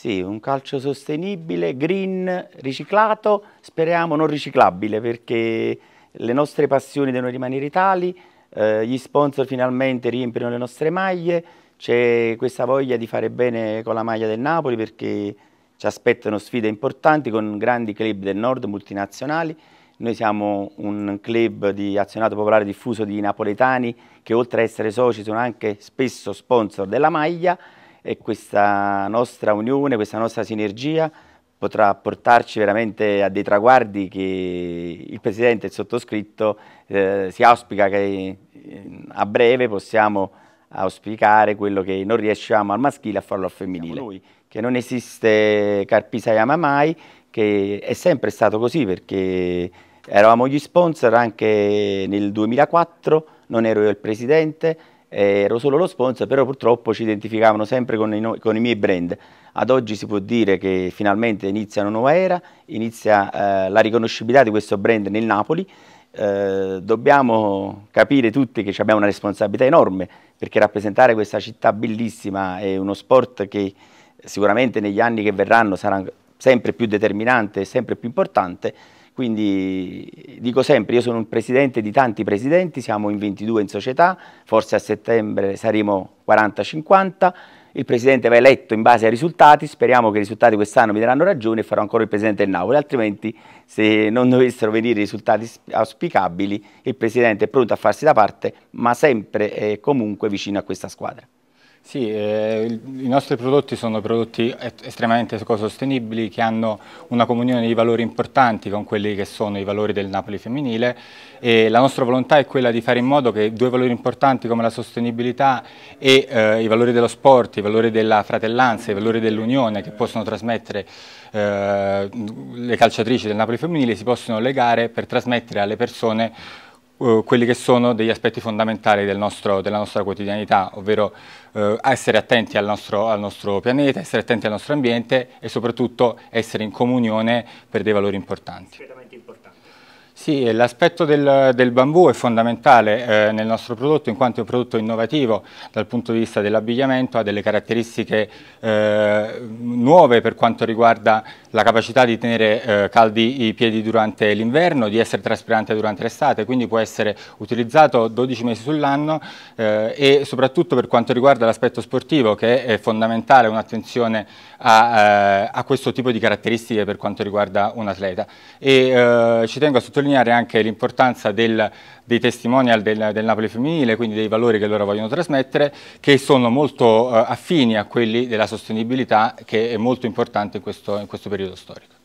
Sì, un calcio sostenibile, green, riciclato, speriamo non riciclabile perché le nostre passioni devono rimanere tali, eh, gli sponsor finalmente riempiono le nostre maglie, c'è questa voglia di fare bene con la maglia del Napoli perché ci aspettano sfide importanti con grandi club del nord, multinazionali. Noi siamo un club di azionato popolare diffuso di napoletani che oltre a essere soci sono anche spesso sponsor della maglia e questa nostra unione, questa nostra sinergia potrà portarci veramente a dei traguardi che il Presidente e il sottoscritto eh, si auspica che eh, a breve possiamo auspicare quello che non riusciamo al maschile a farlo al femminile. Lui, che non esiste Carpisayama mai, che è sempre stato così perché eravamo gli sponsor anche nel 2004, non ero io il Presidente, ero solo lo sponsor, però purtroppo ci identificavano sempre con i, no con i miei brand. Ad oggi si può dire che finalmente inizia una nuova era, inizia eh, la riconoscibilità di questo brand nel Napoli. Eh, dobbiamo capire tutti che abbiamo una responsabilità enorme perché rappresentare questa città bellissima è uno sport che sicuramente negli anni che verranno sarà sempre più determinante e sempre più importante quindi dico sempre, io sono un presidente di tanti presidenti, siamo in 22 in società, forse a settembre saremo 40-50, il presidente va eletto in base ai risultati, speriamo che i risultati quest'anno mi daranno ragione e farò ancora il presidente del Napoli, altrimenti se non dovessero venire i risultati auspicabili il presidente è pronto a farsi da parte, ma sempre e comunque vicino a questa squadra. Sì, eh, i nostri prodotti sono prodotti estremamente ecosostenibili che hanno una comunione di valori importanti con quelli che sono i valori del Napoli femminile e la nostra volontà è quella di fare in modo che due valori importanti come la sostenibilità e eh, i valori dello sport, i valori della fratellanza, i valori dell'unione che possono trasmettere eh, le calciatrici del Napoli femminile si possano legare per trasmettere alle persone eh, quelli che sono degli aspetti fondamentali del nostro, della nostra quotidianità, ovvero eh, essere attenti al nostro, al nostro pianeta, essere attenti al nostro ambiente e soprattutto essere in comunione per dei valori importanti. Sì, l'aspetto del, del, bambù è fondamentale eh, nel nostro prodotto in quanto è un prodotto innovativo dal punto di vista dell'abbigliamento, ha delle caratteristiche eh, nuove per quanto riguarda la capacità di tenere eh, caldi i piedi durante l'inverno, di essere traspirante durante l'estate, quindi può essere utilizzato 12 mesi sull'anno eh, e soprattutto per quanto riguarda l'aspetto sportivo che è fondamentale un'attenzione a, eh, a, questo tipo di caratteristiche per quanto riguarda un atleta. E eh, ci tengo a sottolineare sottolineare anche l'importanza dei testimonial del, del, Napoli femminile, quindi dei valori che loro vogliono trasmettere, che sono molto eh, affini a quelli della sostenibilità, che è molto importante in questo, in questo periodo storico.